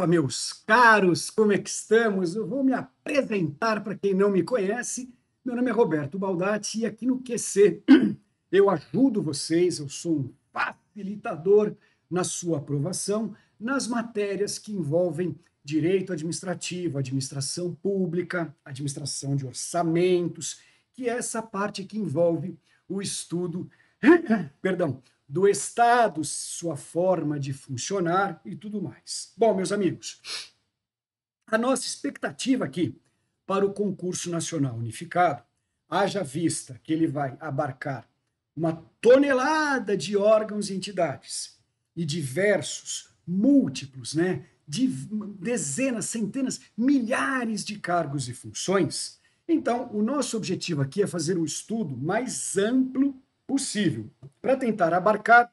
Opa, meus caros, como é que estamos? Eu vou me apresentar para quem não me conhece. Meu nome é Roberto Baldati e aqui no QC eu ajudo vocês, eu sou um facilitador na sua aprovação nas matérias que envolvem direito administrativo, administração pública, administração de orçamentos, que é essa parte que envolve o estudo, perdão, do Estado, sua forma de funcionar e tudo mais. Bom, meus amigos, a nossa expectativa aqui para o concurso nacional unificado, haja vista que ele vai abarcar uma tonelada de órgãos e entidades e diversos, múltiplos, né, de dezenas, centenas, milhares de cargos e funções. Então, o nosso objetivo aqui é fazer um estudo mais amplo possível, para tentar abarcar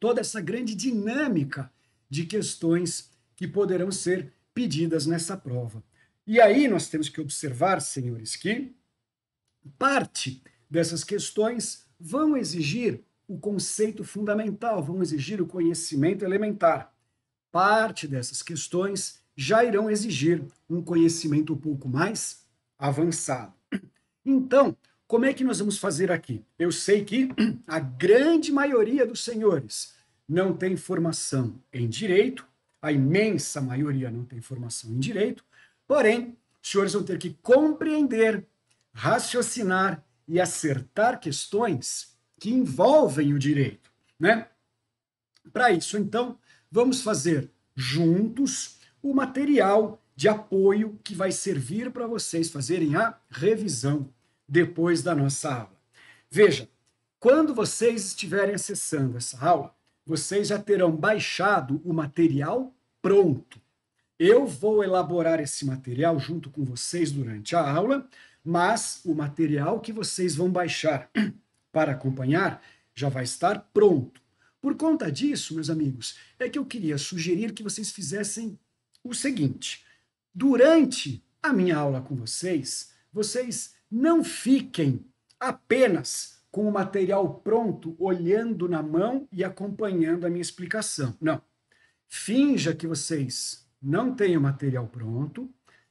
toda essa grande dinâmica de questões que poderão ser pedidas nessa prova. E aí nós temos que observar, senhores, que parte dessas questões vão exigir o conceito fundamental, vão exigir o conhecimento elementar. Parte dessas questões já irão exigir um conhecimento um pouco mais avançado. Então, como é que nós vamos fazer aqui? Eu sei que a grande maioria dos senhores não tem formação em direito, a imensa maioria não tem formação em direito, porém, os senhores vão ter que compreender, raciocinar e acertar questões que envolvem o direito, né? Para isso, então, vamos fazer juntos o material de apoio que vai servir para vocês fazerem a revisão depois da nossa aula. Veja, quando vocês estiverem acessando essa aula, vocês já terão baixado o material pronto. Eu vou elaborar esse material junto com vocês durante a aula, mas o material que vocês vão baixar para acompanhar já vai estar pronto. Por conta disso, meus amigos, é que eu queria sugerir que vocês fizessem o seguinte: durante a minha aula com vocês, vocês não fiquem apenas com o material pronto, olhando na mão e acompanhando a minha explicação. Não. Finja que vocês não têm o material pronto,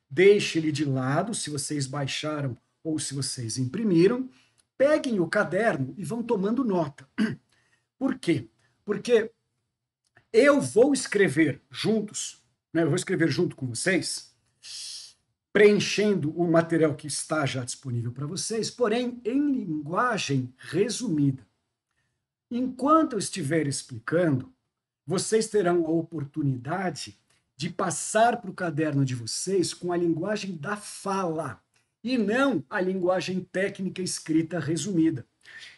deixe ele de lado se vocês baixaram ou se vocês imprimiram, peguem o caderno e vão tomando nota. Por quê? Porque eu vou escrever juntos, né? eu vou escrever junto com vocês preenchendo o material que está já disponível para vocês, porém em linguagem resumida. Enquanto eu estiver explicando, vocês terão a oportunidade de passar para o caderno de vocês com a linguagem da fala e não a linguagem técnica escrita resumida.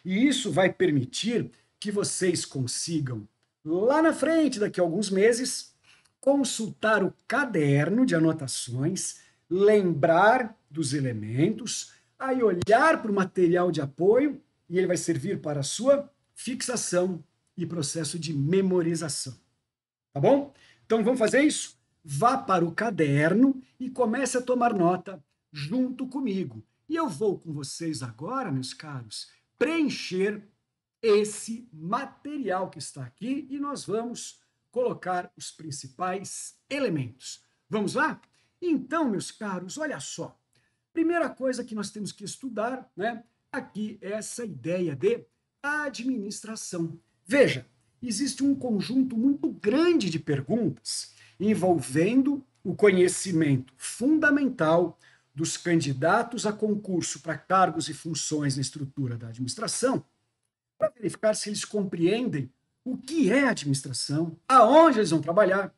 E isso vai permitir que vocês consigam, lá na frente, daqui a alguns meses, consultar o caderno de anotações lembrar dos elementos, aí olhar para o material de apoio e ele vai servir para a sua fixação e processo de memorização. Tá bom? Então vamos fazer isso? Vá para o caderno e comece a tomar nota junto comigo. E eu vou com vocês agora, meus caros, preencher esse material que está aqui e nós vamos colocar os principais elementos. Vamos lá? Então, meus caros, olha só. Primeira coisa que nós temos que estudar, né? Aqui é essa ideia de administração. Veja, existe um conjunto muito grande de perguntas envolvendo o conhecimento fundamental dos candidatos a concurso para cargos e funções na estrutura da administração, para verificar se eles compreendem o que é administração, aonde eles vão trabalhar,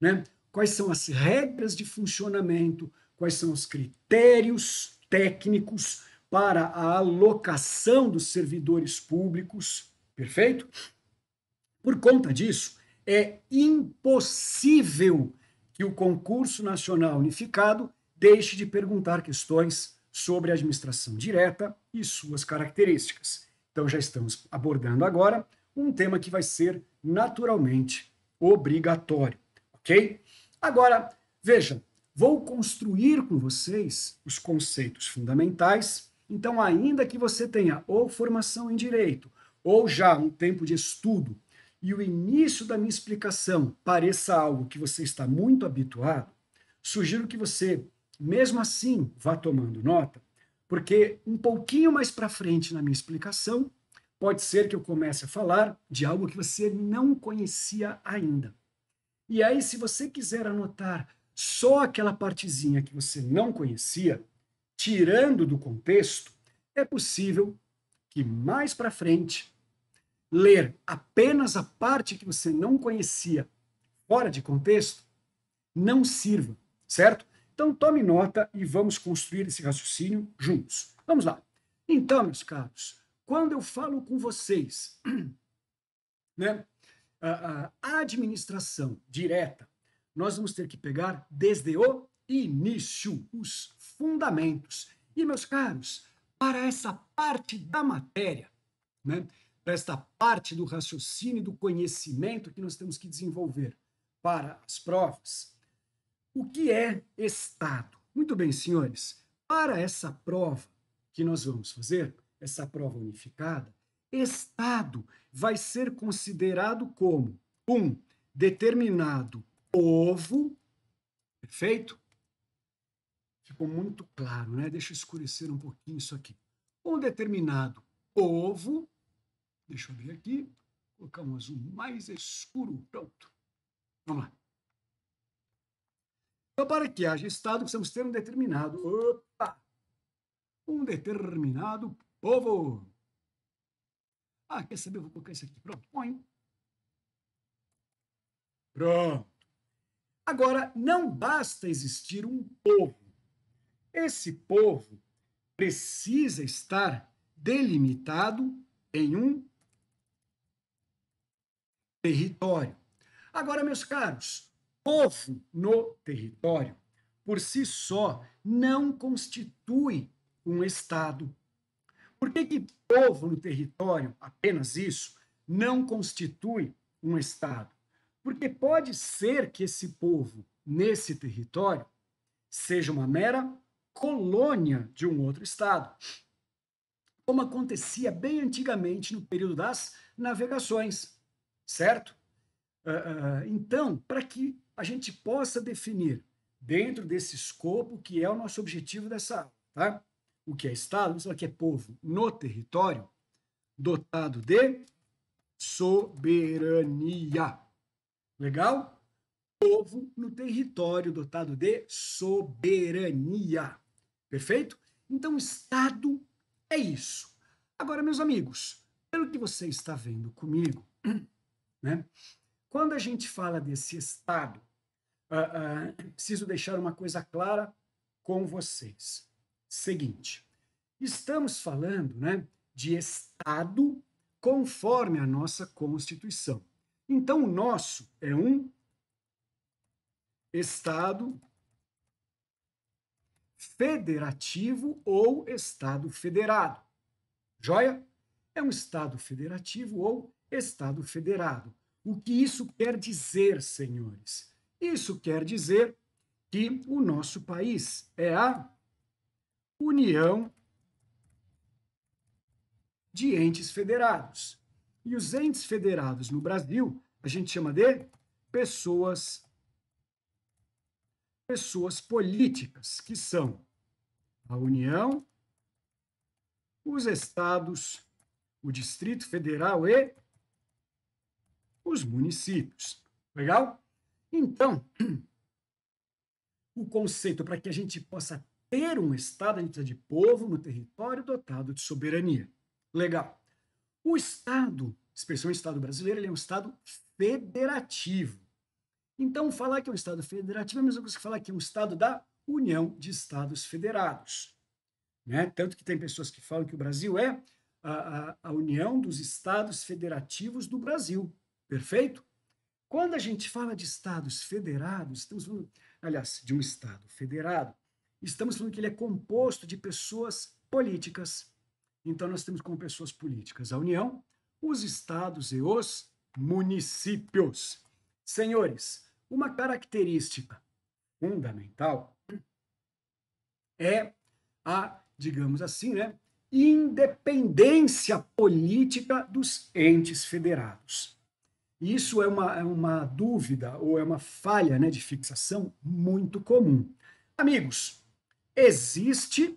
né? quais são as regras de funcionamento, quais são os critérios técnicos para a alocação dos servidores públicos, perfeito? Por conta disso, é impossível que o concurso nacional unificado deixe de perguntar questões sobre a administração direta e suas características. Então já estamos abordando agora um tema que vai ser naturalmente obrigatório, OK? Agora, vejam, vou construir com vocês os conceitos fundamentais. Então, ainda que você tenha ou formação em direito, ou já um tempo de estudo, e o início da minha explicação pareça algo que você está muito habituado, sugiro que você, mesmo assim, vá tomando nota, porque um pouquinho mais para frente na minha explicação, pode ser que eu comece a falar de algo que você não conhecia ainda. E aí, se você quiser anotar só aquela partezinha que você não conhecia, tirando do contexto, é possível que mais para frente ler apenas a parte que você não conhecia fora de contexto não sirva, certo? Então tome nota e vamos construir esse raciocínio juntos. Vamos lá. Então, meus caros, quando eu falo com vocês, né, a, administração direta, nós vamos ter que pegar desde o início os fundamentos. E, meus caros, para essa parte da matéria, né, para esta parte do raciocínio e do conhecimento que nós temos que desenvolver para as provas, o que é Estado? Muito bem, senhores, para essa prova que nós vamos fazer, essa prova unificada, Estado vai ser considerado como um determinado ovo, perfeito? Ficou muito claro, né? Deixa eu escurecer um pouquinho isso aqui. Um determinado ovo, deixa eu abrir aqui, colocar um azul mais escuro, pronto. Vamos lá. Então, para que haja estado, precisamos ter um determinado, opa, um determinado ovo. Ah, quer saber? vou colocar isso aqui. Pronto, põe. Pronto. Agora, não basta existir um povo. Esse povo precisa estar delimitado em um território. Agora, meus caros, povo no território, por si só, não constitui um Estado. Por que, que povo no território, apenas isso, não constitui um Estado? Porque pode ser que esse povo, nesse território, seja uma mera colônia de um outro Estado, como acontecia bem antigamente no período das navegações, certo? Uh, uh, então, para que a gente possa definir dentro desse escopo que é o nosso objetivo dessa aula, tá? o que é Estado, o que é povo no território, dotado de soberania. Legal? Povo no território dotado de soberania. Perfeito? Então, Estado é isso. Agora, meus amigos, pelo que você está vendo comigo, né? Quando a gente fala desse Estado, uh, uh, preciso deixar uma coisa clara com vocês. Seguinte, Estamos falando né, de Estado conforme a nossa Constituição. Então, o nosso é um Estado federativo ou Estado federado. Joia? É um Estado federativo ou Estado federado. O que isso quer dizer, senhores? Isso quer dizer que o nosso país é a União de entes federados. E os entes federados no Brasil, a gente chama de pessoas pessoas políticas, que são a União, os estados, o Distrito Federal e os municípios. Legal? Então, o conceito para que a gente possa ter um Estado, a gente precisa de povo no território dotado de soberania. Legal. O Estado, expressão Estado brasileiro, ele é um Estado federativo. Então, falar que é um Estado federativo é a mesma coisa que falar que é um Estado da União de Estados Federados. Né? Tanto que tem pessoas que falam que o Brasil é a, a, a União dos Estados Federativos do Brasil. Perfeito? Quando a gente fala de Estados federados, estamos falando, aliás, de um Estado federado, estamos falando que ele é composto de pessoas políticas, então, nós temos como pessoas políticas a União, os estados e os municípios. Senhores, uma característica fundamental é a, digamos assim, né, independência política dos entes federados. Isso é uma, é uma dúvida ou é uma falha né, de fixação muito comum. Amigos, existe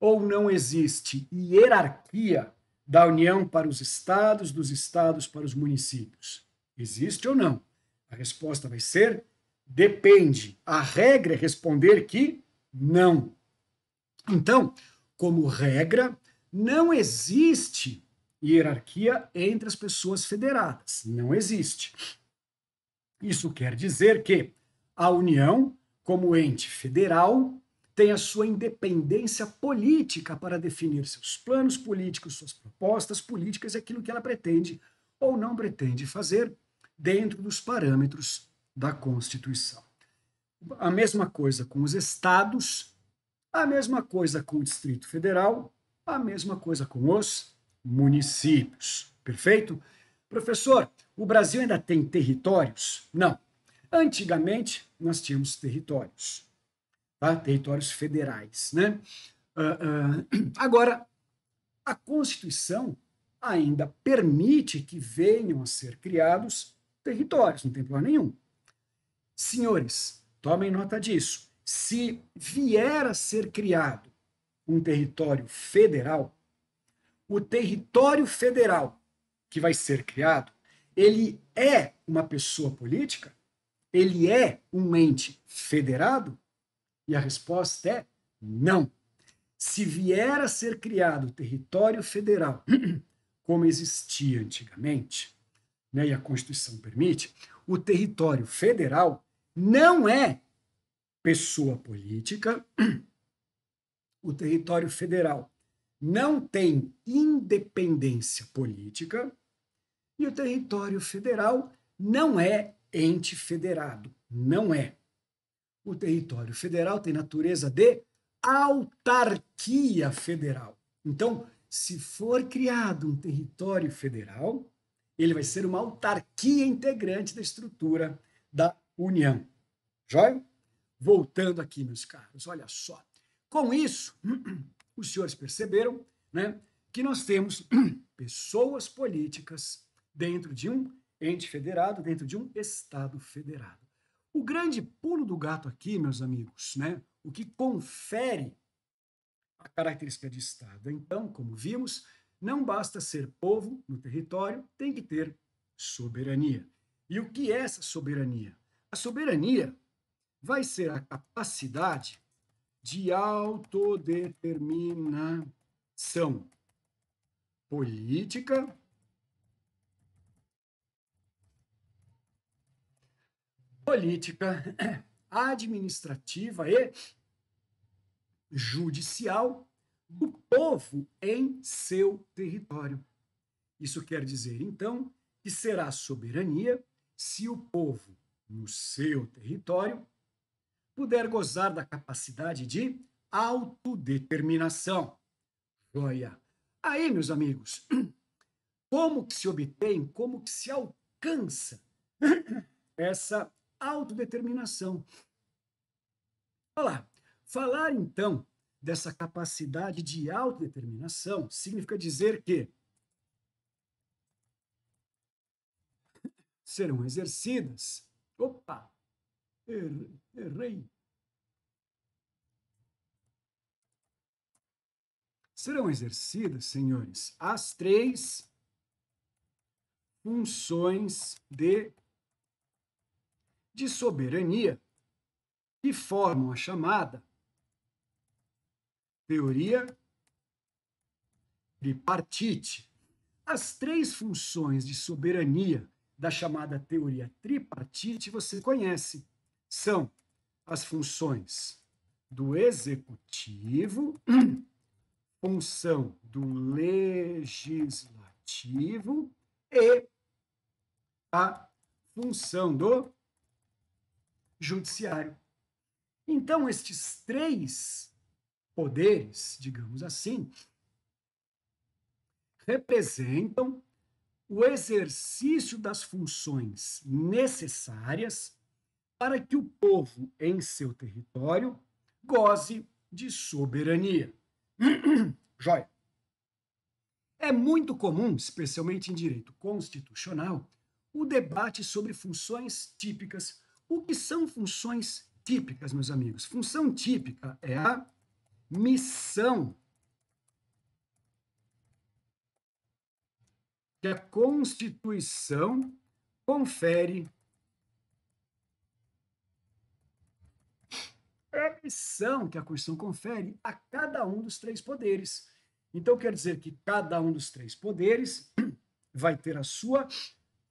ou não existe hierarquia da União para os estados, dos estados para os municípios? Existe ou não? A resposta vai ser depende. A regra é responder que não. Então, como regra, não existe hierarquia entre as pessoas federadas. Não existe. Isso quer dizer que a União, como ente federal, tem a sua independência política para definir seus planos políticos, suas propostas políticas e aquilo que ela pretende ou não pretende fazer dentro dos parâmetros da Constituição. A mesma coisa com os estados, a mesma coisa com o Distrito Federal, a mesma coisa com os municípios. Perfeito? Professor, o Brasil ainda tem territórios? Não. Antigamente, nós tínhamos territórios tá? territórios federais. Né? Uh, uh, agora, a Constituição ainda permite que venham a ser criados territórios, não tem problema nenhum. Senhores, tomem nota disso. Se vier a ser criado um território federal, o território federal que vai ser criado, ele é uma pessoa política? Ele é um ente federado? E a resposta é não. Se vier a ser criado o território federal, como existia antigamente, né, e a Constituição permite, o território federal não é pessoa política, o território federal não tem independência política e o território federal não é ente federado. Não é o território federal tem natureza de autarquia federal. Então, se for criado um território federal, ele vai ser uma autarquia integrante da estrutura da União. Joia? Voltando aqui, meus caros, olha só. Com isso, os senhores perceberam né, que nós temos pessoas políticas dentro de um ente federado, dentro de um Estado federado. O grande pulo do gato aqui, meus amigos, né? o que confere a característica de Estado. Então, como vimos, não basta ser povo no território, tem que ter soberania. E o que é essa soberania? A soberania vai ser a capacidade de autodeterminação política política, administrativa e judicial do povo em seu território. Isso quer dizer, então, que será soberania se o povo, no seu território, puder gozar da capacidade de autodeterminação. Joia! Aí, meus amigos, como que se obtém, como que se alcança essa autodeterminação. Olha lá, falar então dessa capacidade de autodeterminação significa dizer que serão exercidas. Opa! Errei. Serão exercidas, senhores, as três funções de de soberania que formam a chamada teoria tripartite. As três funções de soberania da chamada teoria tripartite você conhece. São as funções do executivo, função do legislativo e a função do judiciário. Então, estes três poderes, digamos assim, representam o exercício das funções necessárias para que o povo em seu território goze de soberania. Joia. É muito comum, especialmente em direito constitucional, o debate sobre funções típicas o que são funções típicas, meus amigos? Função típica é a missão que a Constituição confere a missão que a Constituição confere a cada um dos três poderes. Então quer dizer que cada um dos três poderes vai ter a sua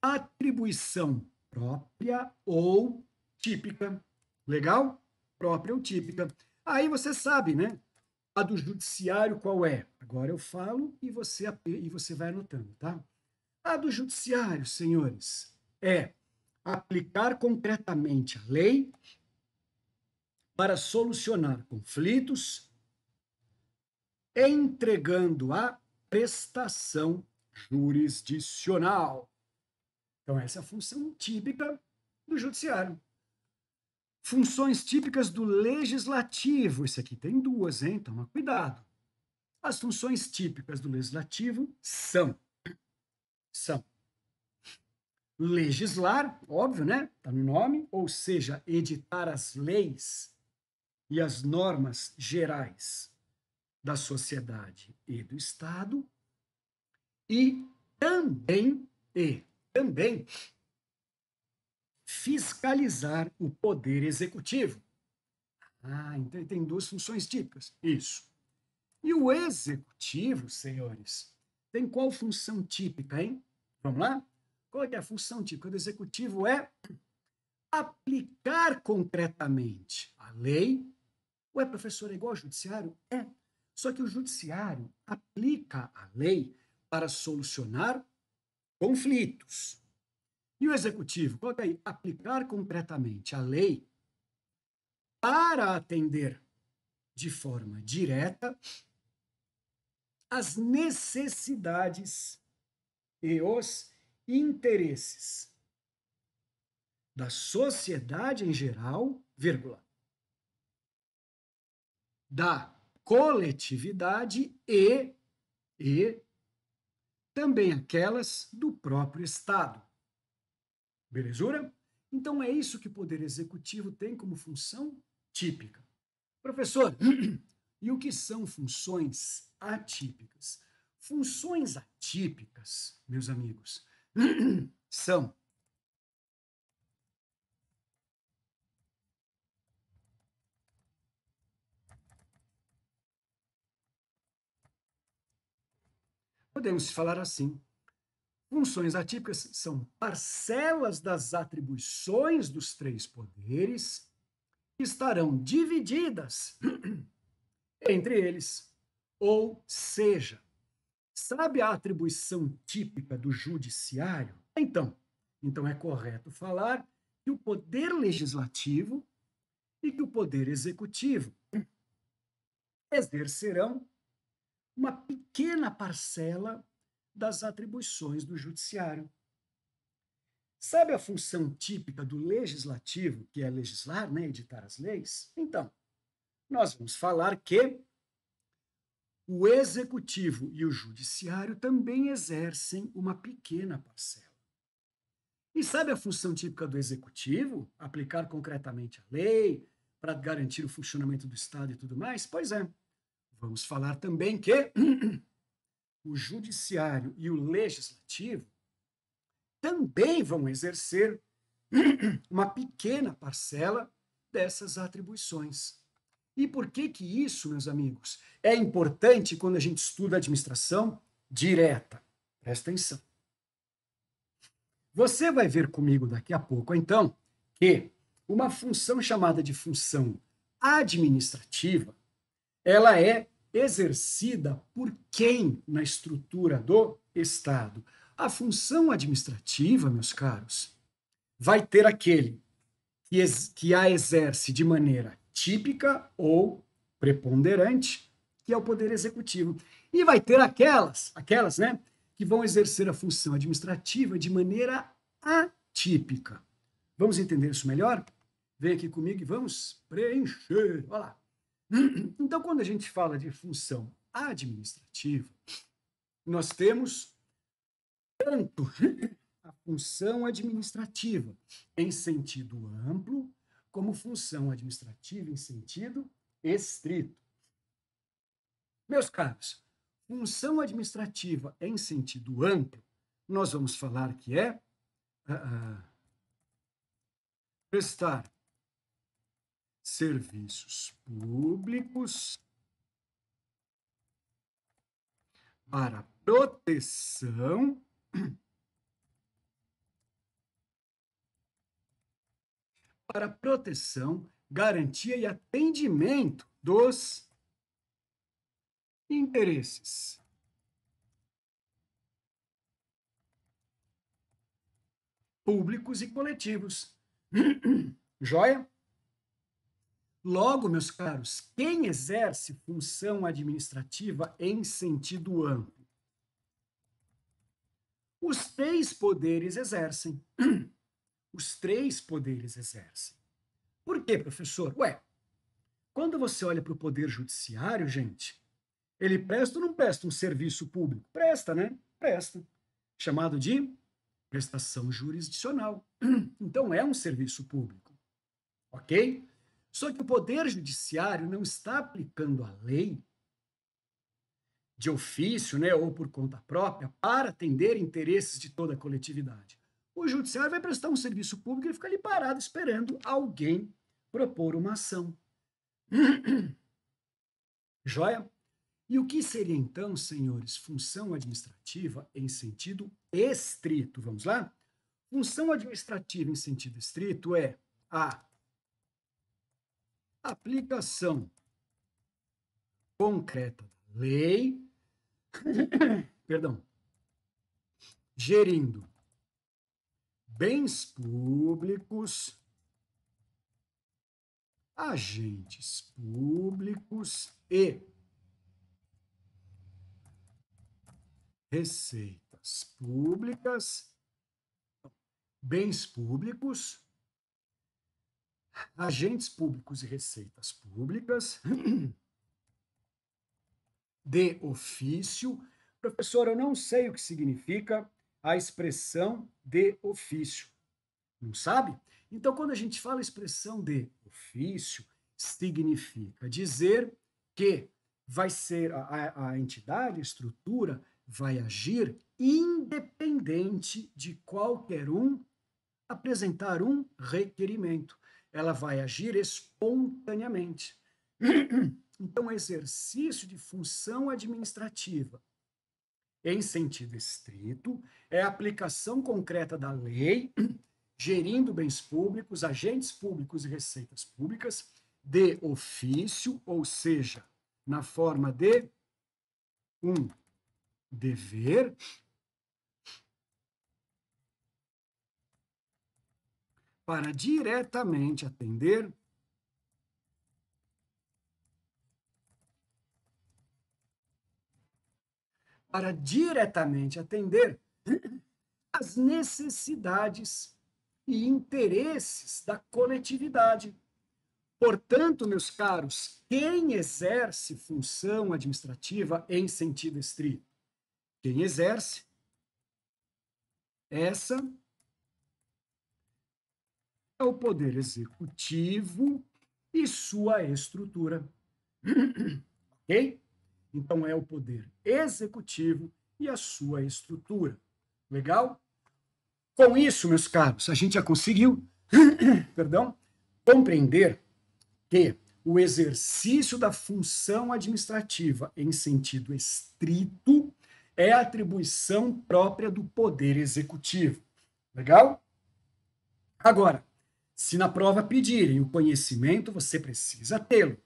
atribuição própria ou típica. Legal? Própria ou típica. Aí você sabe, né? A do judiciário qual é? Agora eu falo e você, e você vai anotando, tá? A do judiciário, senhores, é aplicar concretamente a lei para solucionar conflitos, entregando a prestação jurisdicional. Então, essa é a função típica do judiciário. Funções típicas do legislativo. Isso aqui tem duas, hein? Toma cuidado. As funções típicas do legislativo são são legislar, óbvio, né? Está no nome, ou seja, editar as leis e as normas gerais da sociedade e do Estado e também e também fiscalizar o poder executivo. Ah, então tem duas funções típicas. Isso. E o executivo, senhores, tem qual função típica, hein? Vamos lá? Qual é, é a função típica do executivo? É aplicar concretamente a lei. Ué, professor, é igual ao judiciário? É. Só que o judiciário aplica a lei para solucionar conflitos. E o executivo? Coloca aí, aplicar concretamente a lei para atender de forma direta as necessidades e os interesses da sociedade em geral, vírgula, da coletividade e, e também aquelas do próprio Estado. Belezura? Então é isso que o poder executivo tem como função típica. Professor, e o que são funções atípicas? Funções atípicas, meus amigos, são Podemos falar assim: Funções atípicas são parcelas das atribuições dos três poderes que estarão divididas entre eles. Ou seja, sabe a atribuição típica do judiciário? Então, então é correto falar que o poder legislativo e que o poder executivo exercerão uma pequena parcela das atribuições do judiciário. Sabe a função típica do legislativo, que é legislar, né, editar as leis? Então, nós vamos falar que o executivo e o judiciário também exercem uma pequena parcela. E sabe a função típica do executivo? Aplicar concretamente a lei para garantir o funcionamento do Estado e tudo mais? Pois é. Vamos falar também que o judiciário e o legislativo também vão exercer uma pequena parcela dessas atribuições. E por que que isso, meus amigos, é importante quando a gente estuda administração direta? Presta atenção. Você vai ver comigo daqui a pouco, então, que uma função chamada de função administrativa, ela é exercida por quem na estrutura do Estado? A função administrativa, meus caros, vai ter aquele que, que a exerce de maneira típica ou preponderante, que é o poder executivo. E vai ter aquelas, aquelas, né, que vão exercer a função administrativa de maneira atípica. Vamos entender isso melhor? Vem aqui comigo e vamos preencher. Olha lá. Uhum. Então, quando a gente fala de função administrativa, nós temos tanto a função administrativa em sentido amplo, como função administrativa em sentido estrito. Meus caros, função administrativa em sentido amplo, nós vamos falar que é uh, prestar serviços públicos para proteção para proteção, garantia e atendimento dos interesses públicos e coletivos. Joia? Logo, meus caros, quem exerce função administrativa em sentido amplo? Os três poderes exercem. Os três poderes exercem. Por quê, professor? Ué, quando você olha para o poder judiciário, gente, ele presta ou não presta um serviço público? Presta, né? Presta. Chamado de prestação jurisdicional. Então é um serviço público. Ok? Só que o Poder Judiciário não está aplicando a lei de ofício, né, ou por conta própria, para atender interesses de toda a coletividade. O judiciário vai prestar um serviço público e fica ali parado esperando alguém propor uma ação. Joia? E o que seria então, senhores, função administrativa em sentido estrito? Vamos lá? Função administrativa em sentido estrito é a aplicação concreta da lei, perdão, gerindo bens públicos, agentes públicos e receitas públicas, bens públicos, agentes públicos e receitas públicas, de ofício. Professor, eu não sei o que significa a expressão de ofício. Não sabe? Então, quando a gente fala expressão de ofício, significa dizer que vai ser a, a, a entidade, a estrutura, vai agir independente de qualquer um apresentar um requerimento ela vai agir espontaneamente. Então, o exercício de função administrativa em sentido estrito é a aplicação concreta da lei, gerindo bens públicos, agentes públicos e receitas públicas de ofício, ou seja, na forma de um dever para diretamente atender para diretamente atender as necessidades e interesses da coletividade. Portanto, meus caros, quem exerce função administrativa em sentido estrito? Quem exerce essa é o poder executivo e sua estrutura. ok? Então é o poder executivo e a sua estrutura. Legal? Com isso, meus caros, a gente já conseguiu, perdão, compreender que o exercício da função administrativa em sentido estrito é atribuição própria do poder executivo. Legal? Agora, se na prova pedirem o conhecimento, você precisa tê-lo.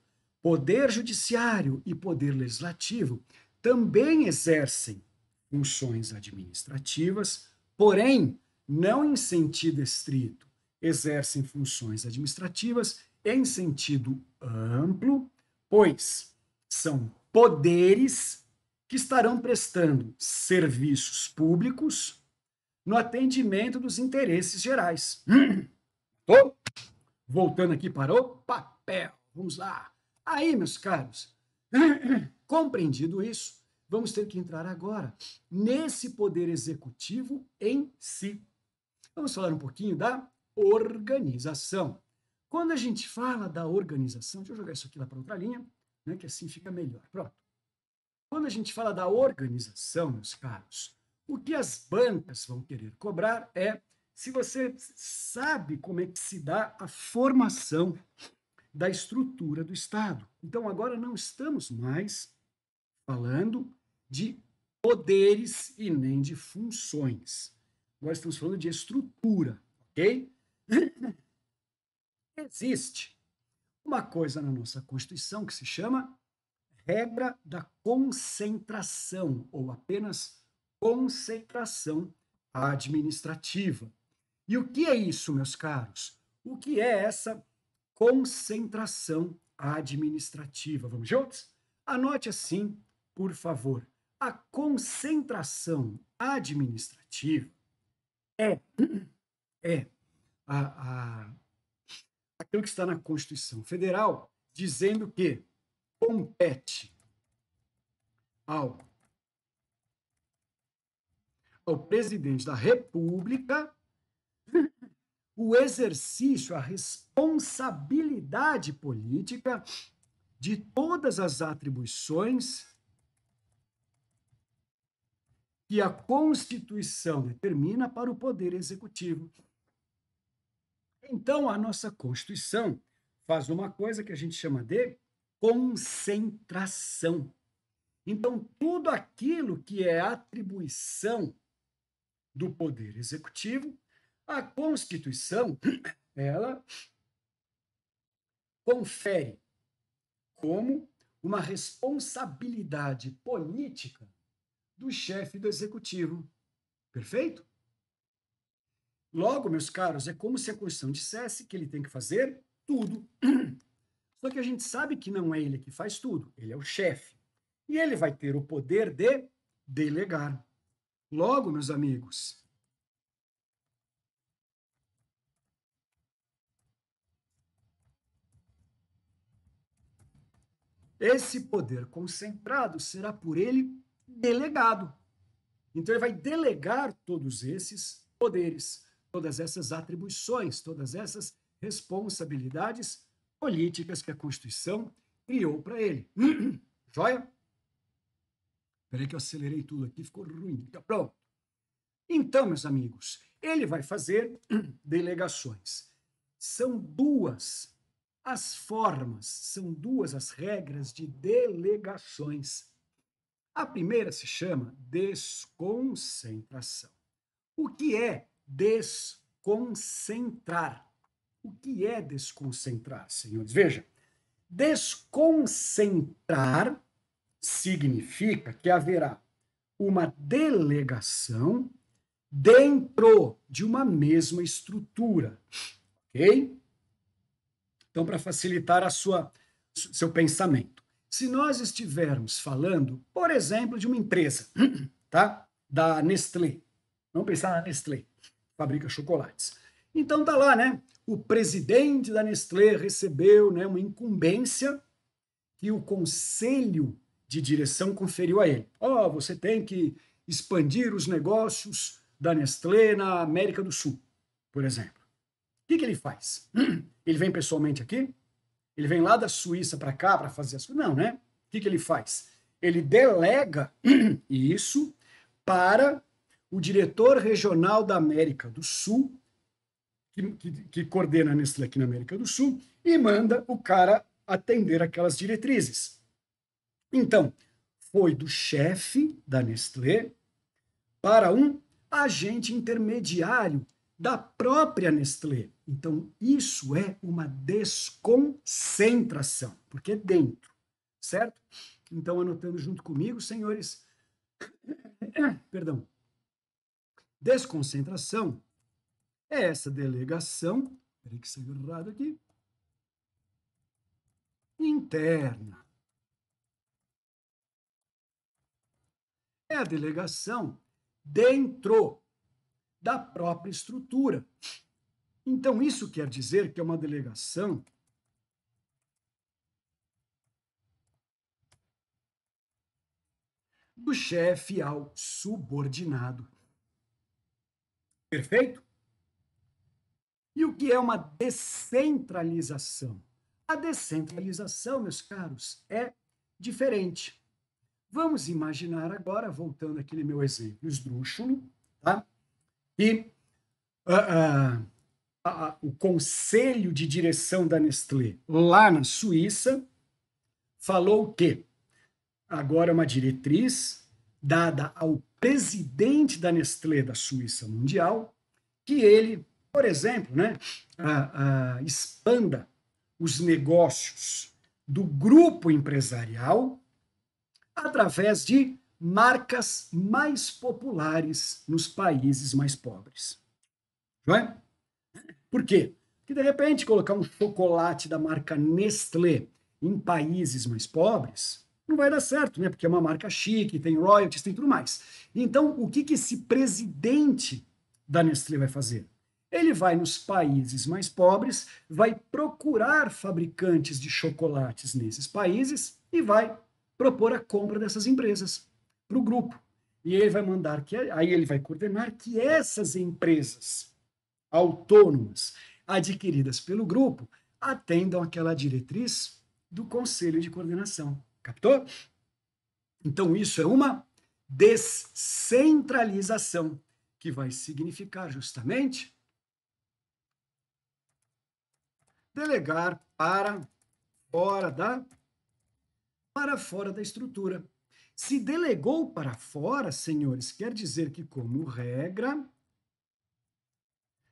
Poder judiciário e poder legislativo também exercem funções administrativas, porém, não em sentido estrito. Exercem funções administrativas em sentido amplo, pois são poderes que estarão prestando serviços públicos no atendimento dos interesses gerais. Tô? Voltando aqui para o papel. Vamos lá. Aí, meus caros, compreendido isso, vamos ter que entrar agora nesse poder executivo em si. Vamos falar um pouquinho da organização. Quando a gente fala da organização, deixa eu jogar isso aqui lá para outra linha, né, que assim fica melhor. Pronto. Quando a gente fala da organização, meus caros, o que as bancas vão querer cobrar é se você sabe como é que se dá a formação da estrutura do Estado. Então, agora não estamos mais falando de poderes e nem de funções. Agora estamos falando de estrutura, ok? Existe uma coisa na nossa Constituição que se chama regra da concentração, ou apenas concentração administrativa. E o que é isso, meus caros? O que é essa concentração administrativa? Vamos juntos? Anote assim, por favor. A concentração administrativa é, é a, a, aquilo que está na Constituição Federal dizendo que compete ao, ao presidente da República o exercício, a responsabilidade política de todas as atribuições que a Constituição determina para o Poder Executivo. Então, a nossa Constituição faz uma coisa que a gente chama de concentração. Então, tudo aquilo que é atribuição do Poder Executivo a Constituição, ela confere como uma responsabilidade política do chefe do executivo. Perfeito? Logo, meus caros, é como se a Constituição dissesse que ele tem que fazer tudo. Só que a gente sabe que não é ele que faz tudo, ele é o chefe. E ele vai ter o poder de delegar. Logo, meus amigos, Esse poder concentrado será por ele delegado. Então ele vai delegar todos esses poderes, todas essas atribuições, todas essas responsabilidades políticas que a Constituição criou para ele. Joia? Peraí que eu acelerei tudo aqui, ficou ruim. Tá pronto. Então, meus amigos, ele vai fazer delegações. São duas as formas são duas as regras de delegações. A primeira se chama desconcentração. O que é desconcentrar? O que é desconcentrar, senhores? Veja, desconcentrar significa que haverá uma delegação dentro de uma mesma estrutura, ok? Então, para facilitar a sua, seu pensamento. Se nós estivermos falando, por exemplo, de uma empresa, tá? Da Nestlé. Vamos pensar na Nestlé, fabrica chocolates. Então tá lá, né? O presidente da Nestlé recebeu, né, uma incumbência que o conselho de direção conferiu a ele. Ó, oh, você tem que expandir os negócios da Nestlé na América do Sul, por exemplo. O que, que ele faz? Ele vem pessoalmente aqui? Ele vem lá da Suíça para cá para fazer as coisas? Não, né? O que, que ele faz? Ele delega isso para o diretor regional da América do Sul, que, que, que coordena a Nestlé aqui na América do Sul, e manda o cara atender aquelas diretrizes. Então, foi do chefe da Nestlé para um agente intermediário da própria Nestlé. Então, isso é uma desconcentração, porque é dentro, certo? Então, anotando junto comigo, senhores. Perdão. Desconcentração é essa delegação. Peraí que saiu errado aqui. Interna. É a delegação dentro da própria estrutura. Então, isso quer dizer que é uma delegação do chefe ao subordinado. Perfeito? E o que é uma descentralização? A descentralização, meus caros, é diferente. Vamos imaginar agora, voltando aquele meu exemplo esdrúxulo, tá? E uh, uh, o conselho de direção da Nestlé, lá na Suíça, falou que agora é uma diretriz dada ao presidente da Nestlé da Suíça Mundial, que ele, por exemplo, né, expanda os negócios do grupo empresarial através de marcas mais populares nos países mais pobres. Não é? Por quê? Porque, de repente, colocar um chocolate da marca Nestlé em países mais pobres não vai dar certo, né? Porque é uma marca chique, tem royalties, tem tudo mais. Então, o que, que esse presidente da Nestlé vai fazer? Ele vai nos países mais pobres, vai procurar fabricantes de chocolates nesses países e vai propor a compra dessas empresas para o grupo. E ele vai mandar que aí ele vai coordenar que essas empresas autônomas adquiridas pelo grupo atendam aquela diretriz do conselho de coordenação. Captou? Então isso é uma descentralização que vai significar justamente delegar para fora da para fora da estrutura. Se delegou para fora, senhores, quer dizer que, como regra,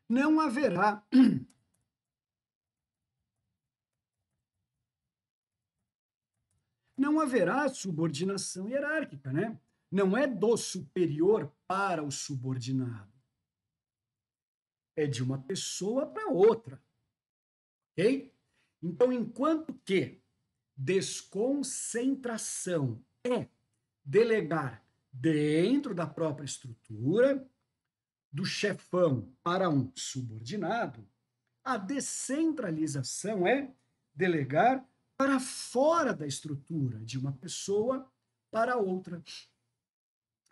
não haverá não haverá subordinação hierárquica, né? Não é do superior para o subordinado. É de uma pessoa para outra. OK? Então, enquanto que desconcentração é delegar dentro da própria estrutura, do chefão para um subordinado, a descentralização é delegar para fora da estrutura, de uma pessoa para outra.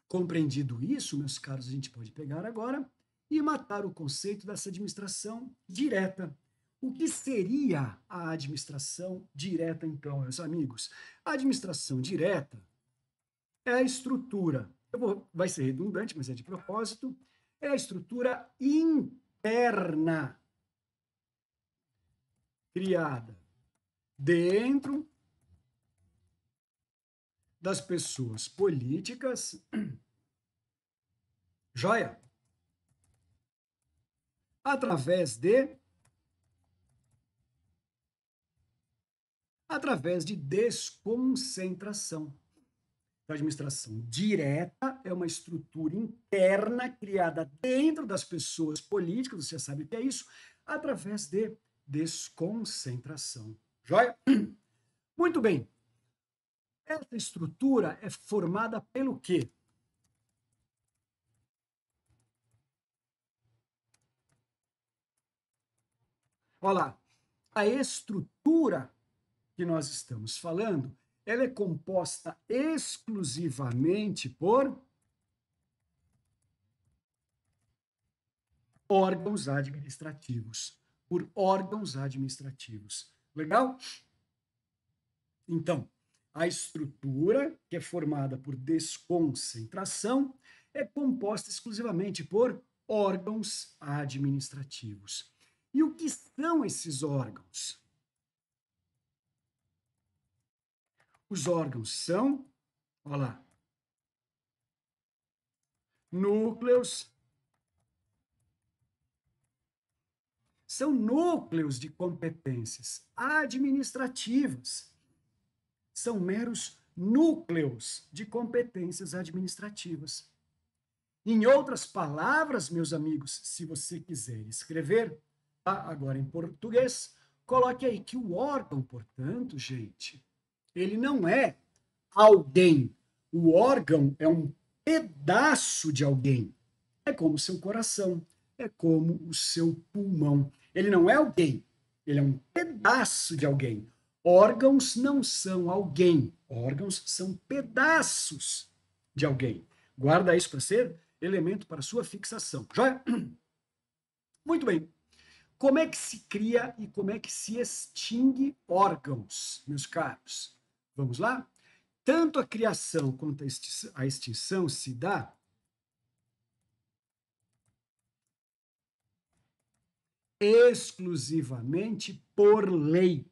Compreendido isso, meus caros, a gente pode pegar agora e matar o conceito dessa administração direta. O que seria a administração direta, então, meus amigos? A administração direta é a estrutura, vou, vai ser redundante, mas é de propósito, é a estrutura interna criada dentro das pessoas políticas. Joia? Através de. Através de desconcentração da então, administração direta é uma estrutura interna criada dentro das pessoas políticas, você sabe o que é isso, através de desconcentração. Joia? Muito bem. Essa estrutura é formada pelo quê? Olha lá, a estrutura que nós estamos falando ela é composta exclusivamente por órgãos administrativos, por órgãos administrativos. Legal? Então, a estrutura, que é formada por desconcentração, é composta exclusivamente por órgãos administrativos. E o que são esses órgãos? Os órgãos são, olha lá, núcleos. São núcleos de competências administrativas. São meros núcleos de competências administrativas. Em outras palavras, meus amigos, se você quiser escrever, tá? agora em português, coloque aí que o órgão, portanto, gente, ele não é alguém. O órgão é um pedaço de alguém. É como o seu coração, é como o seu pulmão. Ele não é alguém, ele é um pedaço de alguém. Órgãos não são alguém, órgãos são pedaços de alguém. Guarda isso para ser elemento para sua fixação. Muito bem. Como é que se cria e como é que se extingue órgãos, meus caros? Vamos lá? Tanto a criação quanto a extinção se dá exclusivamente por lei,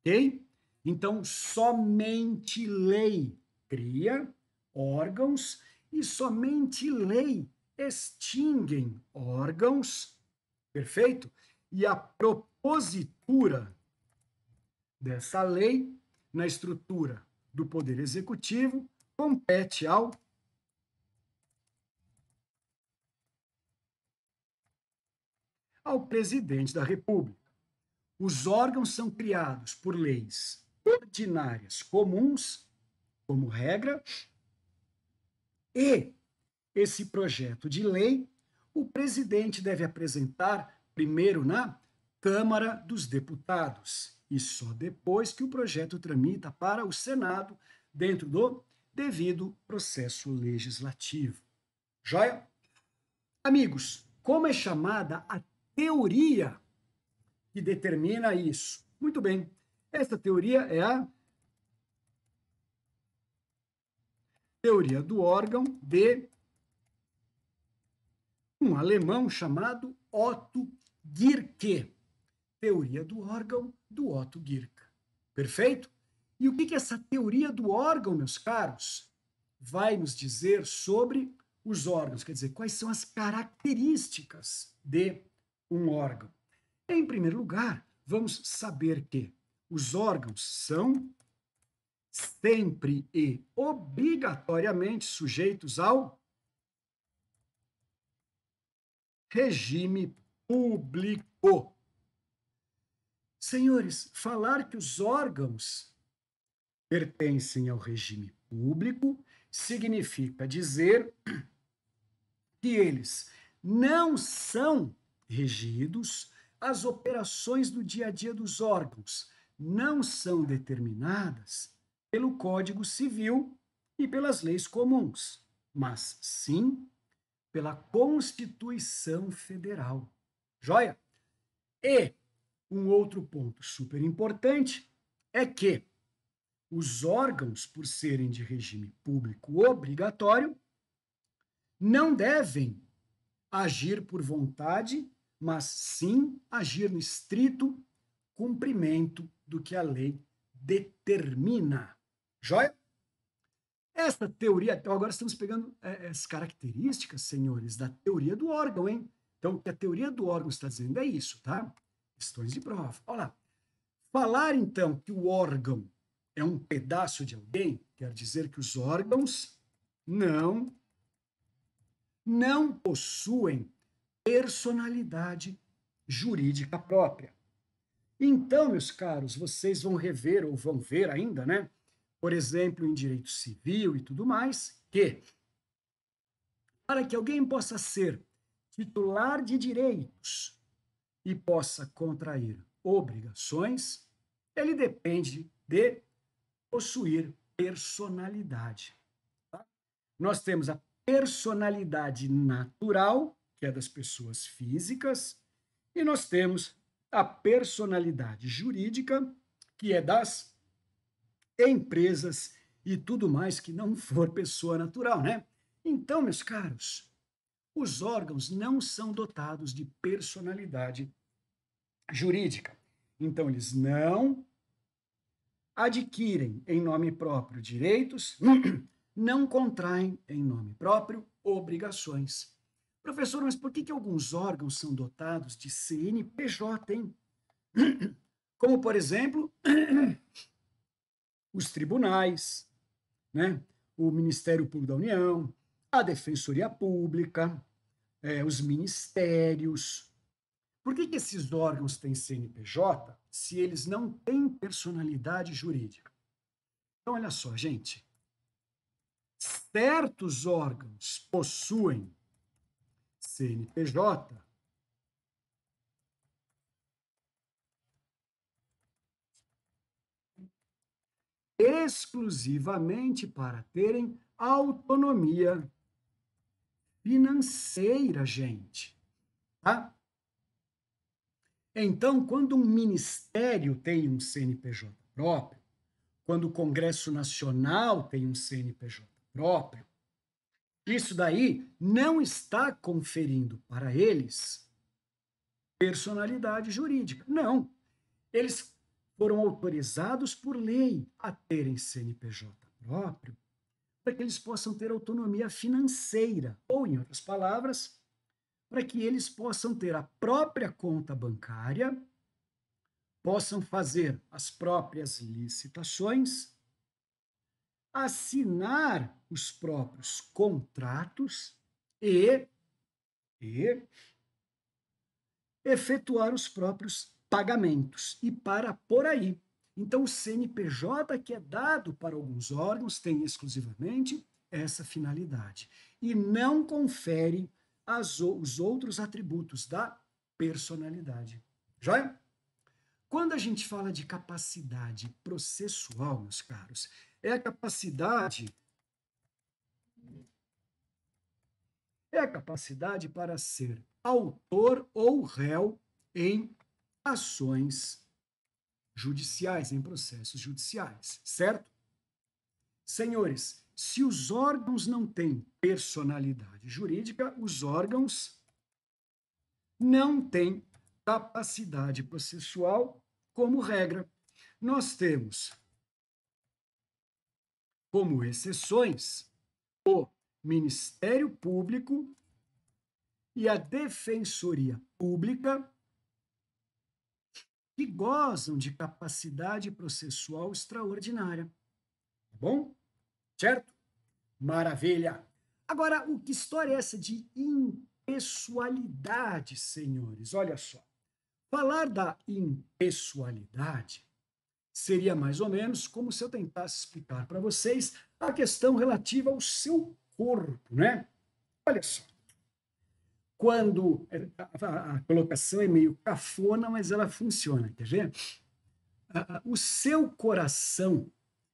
ok? Então, somente lei cria órgãos e somente lei extinguem órgãos, perfeito? E a propositura dessa lei na estrutura do Poder Executivo compete ao ao presidente da República. Os órgãos são criados por leis ordinárias comuns, como regra, e esse projeto de lei o presidente deve apresentar primeiro na Câmara dos Deputados e só depois que o projeto tramita para o Senado dentro do devido processo legislativo. Joia? Amigos, como é chamada a teoria que determina isso? Muito bem, esta teoria é a teoria do órgão de um alemão chamado Otto Girke. Teoria do órgão do Otto Girka. Perfeito? E o que, que essa teoria do órgão, meus caros, vai nos dizer sobre os órgãos? Quer dizer, quais são as características de um órgão? Em primeiro lugar, vamos saber que os órgãos são sempre e obrigatoriamente sujeitos ao regime público. Senhores, falar que os órgãos pertencem ao regime público significa dizer que eles não são regidos, as operações do dia a dia dos órgãos não são determinadas pelo Código Civil e pelas leis comuns, mas sim pela Constituição Federal. Joia? E um outro ponto super importante é que os órgãos, por serem de regime público obrigatório, não devem agir por vontade, mas sim agir no estrito cumprimento do que a lei determina. Joia? Essa teoria, então agora estamos pegando é, as características, senhores, da teoria do órgão, hein? Então, o que a teoria do órgão está dizendo é isso, tá? questões de prova. Olha lá. Falar, então, que o órgão é um pedaço de alguém, quer dizer que os órgãos não não possuem personalidade jurídica própria. Então, meus caros, vocês vão rever ou vão ver ainda, né? Por exemplo, em direito civil e tudo mais, que para que alguém possa ser titular de direitos e possa contrair obrigações, ele depende de possuir personalidade. Tá? Nós temos a personalidade natural, que é das pessoas físicas, e nós temos a personalidade jurídica, que é das empresas e tudo mais que não for pessoa natural, né? Então, meus caros, os órgãos não são dotados de personalidade jurídica. Então, eles não adquirem em nome próprio direitos, não contraem em nome próprio obrigações. Professor, mas por que, que alguns órgãos são dotados de CNPJ, hein? Como, por exemplo, os tribunais, né? o Ministério Público da União, a Defensoria Pública, é, os ministérios. Por que, que esses órgãos têm CNPJ se eles não têm personalidade jurídica? Então, olha só, gente. Certos órgãos possuem CNPJ exclusivamente para terem autonomia financeira, gente. Tá? Então, quando um ministério tem um CNPJ próprio, quando o Congresso Nacional tem um CNPJ próprio, isso daí não está conferindo para eles personalidade jurídica. Não. Eles foram autorizados por lei a terem CNPJ próprio para que eles possam ter autonomia financeira, ou, em outras palavras, para que eles possam ter a própria conta bancária, possam fazer as próprias licitações, assinar os próprios contratos e, e efetuar os próprios pagamentos. E para por aí. Então, o CNPJ que é dado para alguns órgãos tem exclusivamente essa finalidade e não confere as, os outros atributos da personalidade. Joia? Quando a gente fala de capacidade processual, meus caros, é a capacidade é a capacidade para ser autor ou réu em ações judiciais, em processos judiciais, certo? Senhores, se os órgãos não têm personalidade jurídica, os órgãos não têm capacidade processual como regra. Nós temos como exceções o Ministério Público e a Defensoria Pública que gozam de capacidade processual extraordinária. Tá bom? Certo? Maravilha! Agora, o que história é essa de impessoalidade, senhores? Olha só. Falar da impessoalidade seria mais ou menos como se eu tentasse explicar para vocês a questão relativa ao seu corpo, né? Olha só quando é, a, colocação é meio cafona, mas ela funciona, quer ver? O seu coração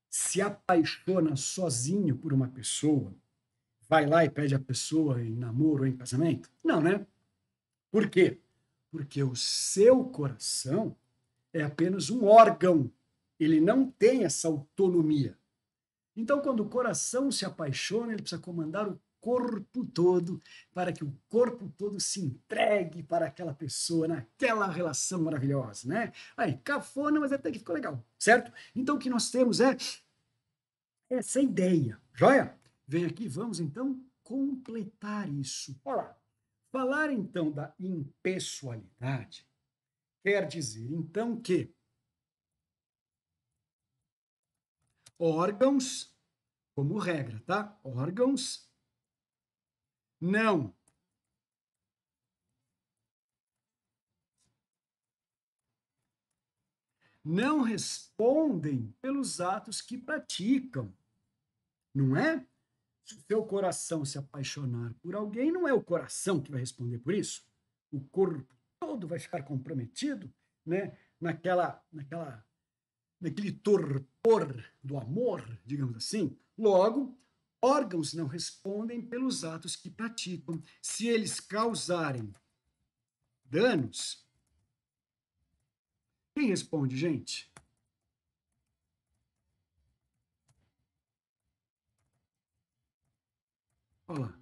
se apaixona sozinho por uma pessoa, vai lá e pede a pessoa em namoro ou em casamento? Não, né? Por quê? Porque o seu coração é apenas um órgão, ele não tem essa autonomia. Então, quando o coração se apaixona, ele precisa comandar o corpo todo, para que o corpo todo se entregue para aquela pessoa, naquela relação maravilhosa, né? Aí, cafona, mas até que ficou legal, certo? Então, o que nós temos é essa ideia, joia? Vem aqui, vamos então completar isso. Olha lá. Falar então da impessoalidade quer dizer então que órgãos, como regra, tá? Órgãos não. Não respondem pelos atos que praticam. Não é? Se o seu coração se apaixonar por alguém, não é o coração que vai responder por isso. O corpo todo vai ficar comprometido, né? Naquela, naquela, naquele torpor do amor, digamos assim. Logo, Órgãos não respondem pelos atos que praticam se eles causarem danos. Quem responde, gente? Olha lá.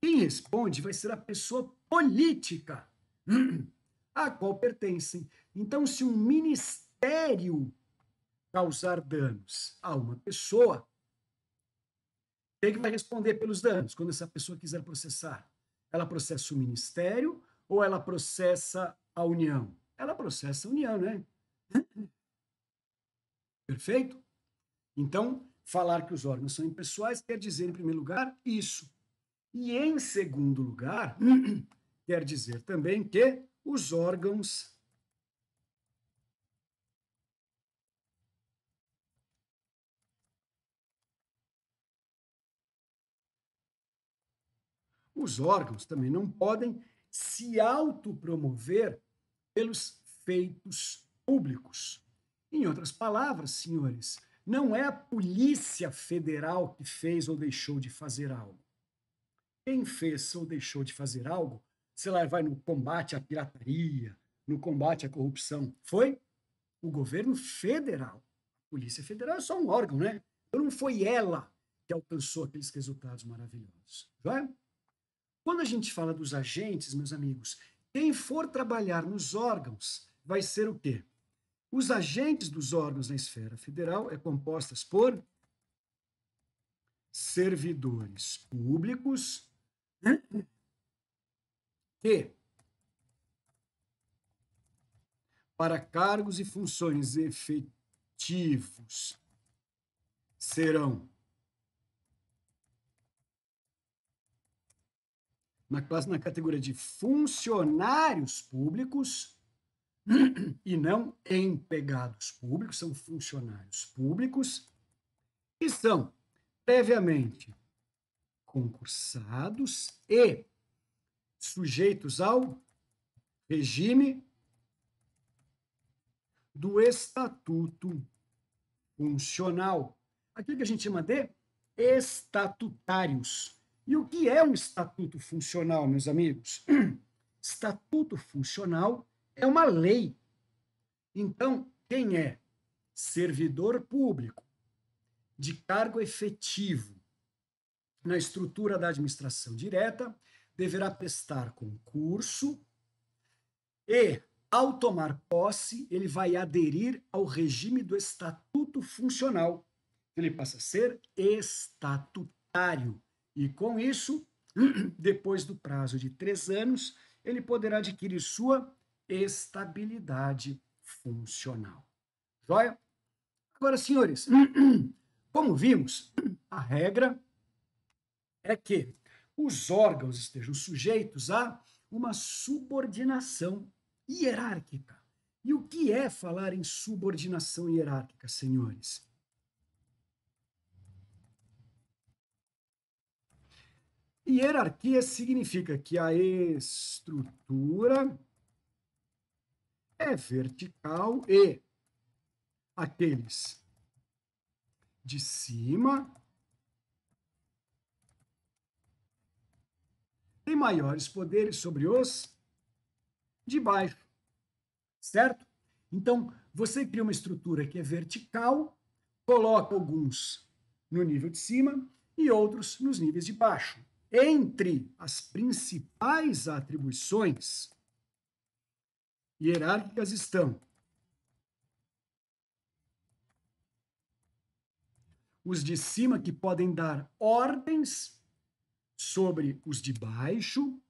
Quem responde vai ser a pessoa política a qual pertencem. Então, se um ministério causar danos a uma pessoa, quem é que vai responder pelos danos quando essa pessoa quiser processar? Ela processa o Ministério ou ela processa a União? Ela processa a União, né? Perfeito? Então, falar que os órgãos são impessoais quer dizer, em primeiro lugar, isso. E, em segundo lugar, quer dizer também que os órgãos Os órgãos também não podem se autopromover pelos feitos públicos. Em outras palavras, senhores, não é a Polícia Federal que fez ou deixou de fazer algo. Quem fez ou deixou de fazer algo, sei lá, vai no combate à pirataria, no combate à corrupção, foi o governo federal. A Polícia Federal é só um órgão, né? Então não foi ela que alcançou aqueles resultados maravilhosos. Não é? Quando a gente fala dos agentes, meus amigos, quem for trabalhar nos órgãos vai ser o quê? Os agentes dos órgãos na esfera federal é compostas por servidores públicos que para cargos e funções efetivos serão na, classe, na categoria de funcionários públicos e não empregados públicos, são funcionários públicos que são previamente concursados e sujeitos ao regime do estatuto funcional. Aquilo que a gente chama de estatutários. E o que é um estatuto funcional, meus amigos? Estatuto funcional é uma lei. Então, quem é servidor público de cargo efetivo na estrutura da administração direta deverá prestar concurso e, ao tomar posse, ele vai aderir ao regime do estatuto funcional. Ele passa a ser estatutário. E com isso, depois do prazo de três anos, ele poderá adquirir sua estabilidade funcional. Joia? Agora, senhores, como vimos, a regra é que os órgãos estejam sujeitos a uma subordinação hierárquica. E o que é falar em subordinação hierárquica, senhores? Hierarquia significa que a estrutura é vertical e aqueles de cima têm maiores poderes sobre os de baixo, certo? Então, você cria uma estrutura que é vertical, coloca alguns no nível de cima e outros nos níveis de baixo. Entre as principais atribuições hierárquicas estão os de cima que podem dar ordens sobre os de baixo.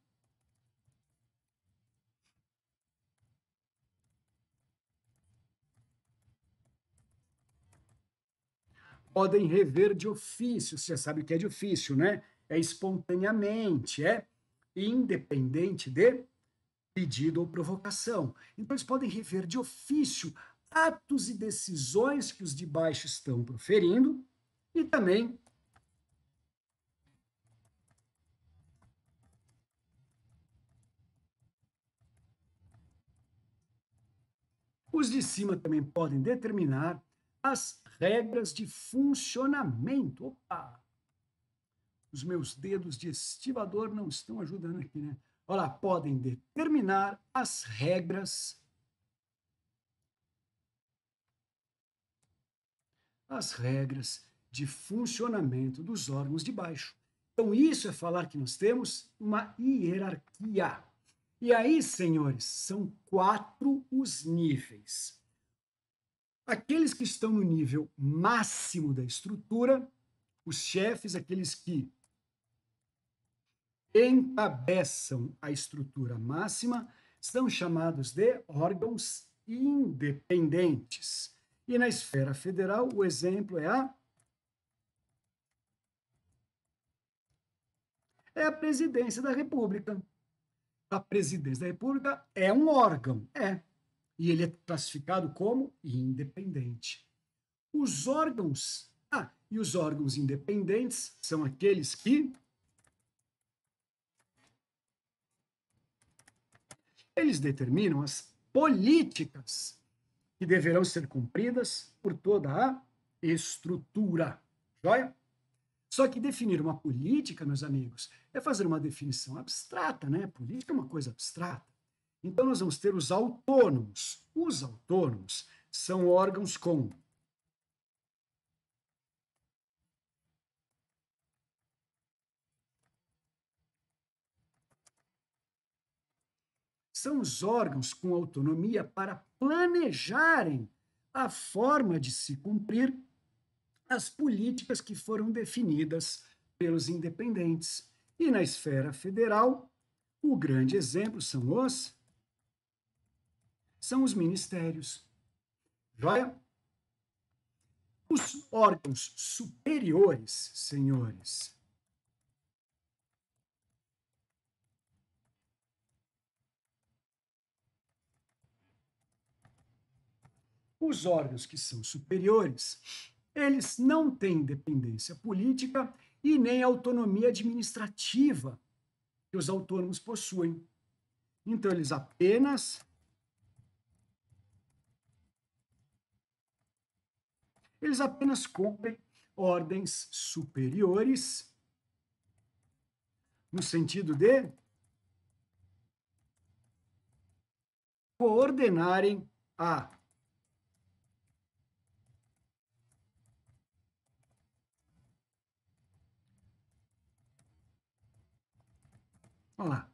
Podem rever de ofício, você sabe o que é de ofício, né? é espontaneamente, é independente de pedido ou provocação. Então, eles podem rever de ofício atos e decisões que os de baixo estão proferindo e também Os de cima também podem determinar as regras de funcionamento. Opa! Os meus dedos de estivador não estão ajudando aqui, né? Olha lá, podem determinar as regras. As regras de funcionamento dos órgãos de baixo. Então, isso é falar que nós temos uma hierarquia. E aí, senhores, são quatro os níveis. Aqueles que estão no nível máximo da estrutura, os chefes, aqueles que encabeçam a estrutura máxima são chamados de órgãos independentes. E na esfera federal, o exemplo é a é a presidência da República. A presidência da República é um órgão, é, e ele é classificado como independente. Os órgãos, ah, e os órgãos independentes são aqueles que Eles determinam as políticas que deverão ser cumpridas por toda a estrutura. Joia? Só que definir uma política, meus amigos, é fazer uma definição abstrata, né? Política é uma coisa abstrata. Então nós vamos ter os autônomos. Os autônomos são órgãos com são os órgãos com autonomia para planejarem a forma de se cumprir as políticas que foram definidas pelos independentes. E na esfera federal, o grande exemplo são os são os ministérios. Joia? Os órgãos superiores, senhores, Os órgãos que são superiores, eles não têm dependência política e nem autonomia administrativa que os autônomos possuem. Então, eles apenas eles apenas cumprem ordens superiores no sentido de coordenarem a Olha lá.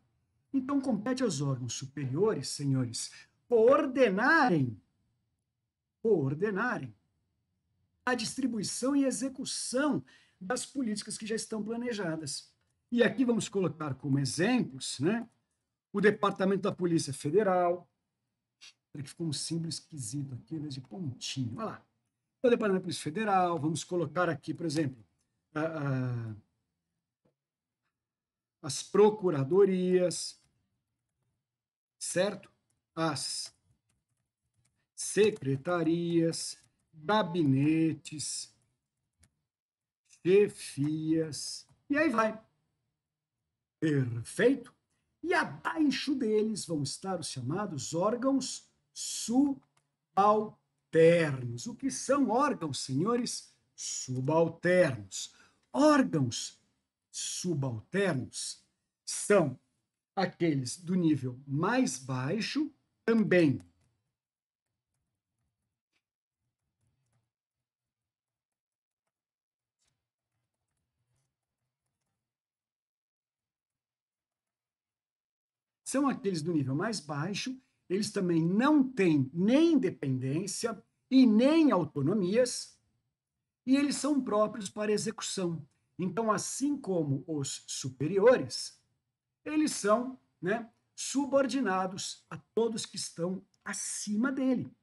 Então compete aos órgãos superiores, senhores, coordenarem, coordenarem a distribuição e execução das políticas que já estão planejadas. E aqui vamos colocar como exemplos, né? O Departamento da Polícia Federal. Peraí que ficou um símbolo esquisito aqui, vez de pontinho. Olha lá. O então, Departamento da Polícia Federal, vamos colocar aqui, por exemplo, a, a as procuradorias, certo? As secretarias, gabinetes, chefias, e aí vai. Perfeito? E abaixo deles vão estar os chamados órgãos subalternos. O que são órgãos, senhores? Subalternos. Órgãos subalternos são aqueles do nível mais baixo também. São aqueles do nível mais baixo, eles também não têm nem dependência e nem autonomias, e eles são próprios para execução. Então, assim como os superiores, eles são né, subordinados a todos que estão acima dele.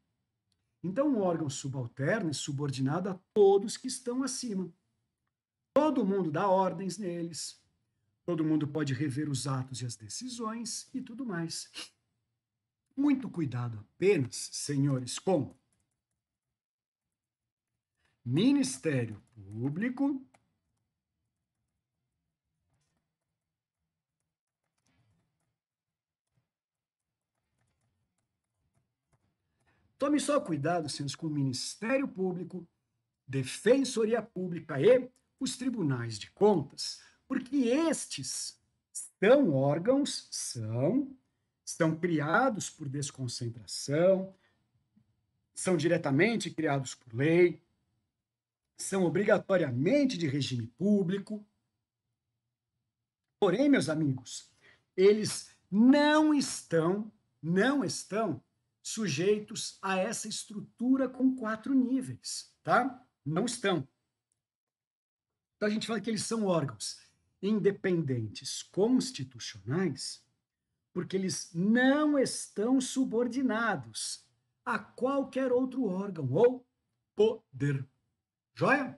Então, um órgão subalterno é subordinado a todos que estão acima. Todo mundo dá ordens neles, todo mundo pode rever os atos e as decisões e tudo mais. Muito cuidado apenas, senhores, com Ministério Público, Tome só cuidado, senhores, com o Ministério Público, Defensoria Pública e os tribunais de contas, porque estes são órgãos, são, estão criados por desconcentração, são diretamente criados por lei, são obrigatoriamente de regime público. Porém, meus amigos, eles não estão, não estão sujeitos a essa estrutura com quatro níveis, tá? Não estão. Então a gente fala que eles são órgãos independentes constitucionais, porque eles não estão subordinados a qualquer outro órgão ou poder. Joia?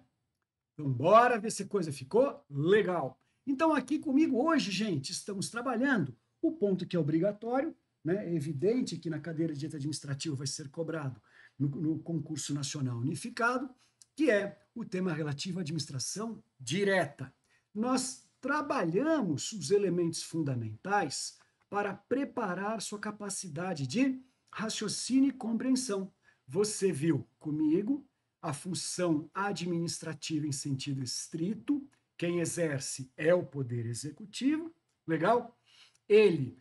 Então, bora ver se a coisa ficou legal. Então, aqui comigo hoje, gente, estamos trabalhando o ponto que é obrigatório né, é evidente que na cadeira de direito administrativo vai ser cobrado no, no concurso nacional unificado, que é o tema relativo à administração direta. Nós trabalhamos os elementos fundamentais para preparar sua capacidade de raciocínio e compreensão. Você viu comigo a função administrativa em sentido estrito, quem exerce é o poder executivo, legal? Ele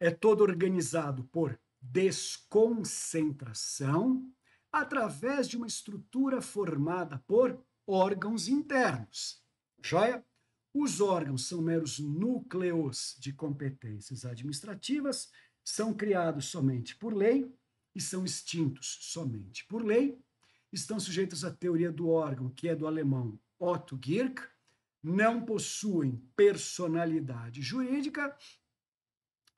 é todo organizado por desconcentração através de uma estrutura formada por órgãos internos. Joia? Os órgãos são meros núcleos de competências administrativas, são criados somente por lei e são extintos somente por lei. Estão sujeitos à teoria do órgão, que é do alemão Otto Gierk, não possuem personalidade jurídica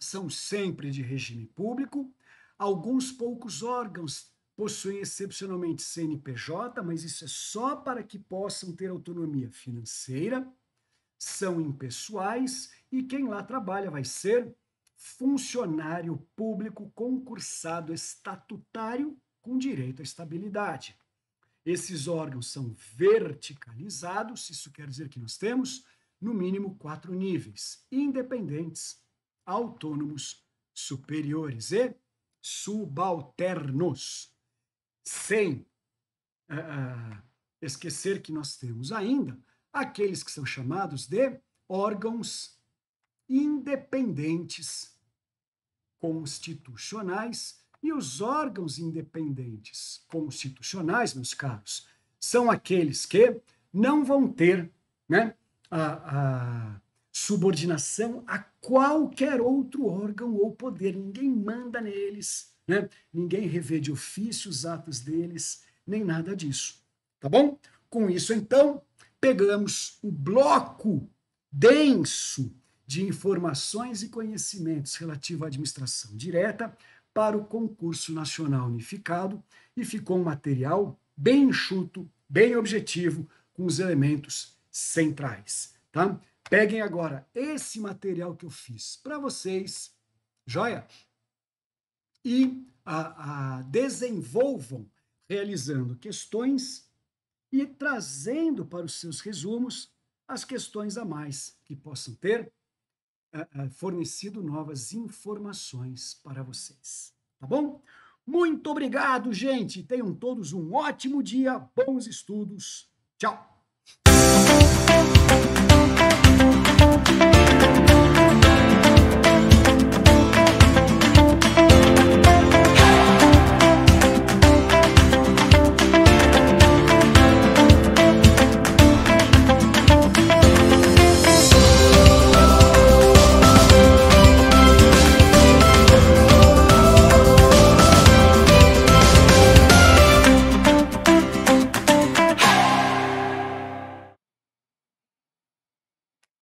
são sempre de regime público. Alguns poucos órgãos possuem excepcionalmente CNPJ, mas isso é só para que possam ter autonomia financeira. São impessoais e quem lá trabalha vai ser funcionário público concursado estatutário com direito à estabilidade. Esses órgãos são verticalizados, isso quer dizer que nós temos, no mínimo, quatro níveis, independentes autônomos, superiores e subalternos, sem uh, esquecer que nós temos ainda aqueles que são chamados de órgãos independentes constitucionais e os órgãos independentes constitucionais, meus caros, são aqueles que não vão ter né, a, a subordinação a qualquer outro órgão ou poder. Ninguém manda neles, né? ninguém revê de ofício os atos deles, nem nada disso. Tá bom? Com isso, então, pegamos o bloco denso de informações e conhecimentos relativo à administração direta para o concurso nacional unificado e ficou um material bem enxuto, bem objetivo, com os elementos centrais. Tá? Peguem agora esse material que eu fiz para vocês, joia? E a, a, desenvolvam realizando questões e trazendo para os seus resumos as questões a mais que possam ter uh, uh, fornecido novas informações para vocês. Tá bom? Muito obrigado, gente. Tenham todos um ótimo dia, bons estudos. Tchau. Thank you.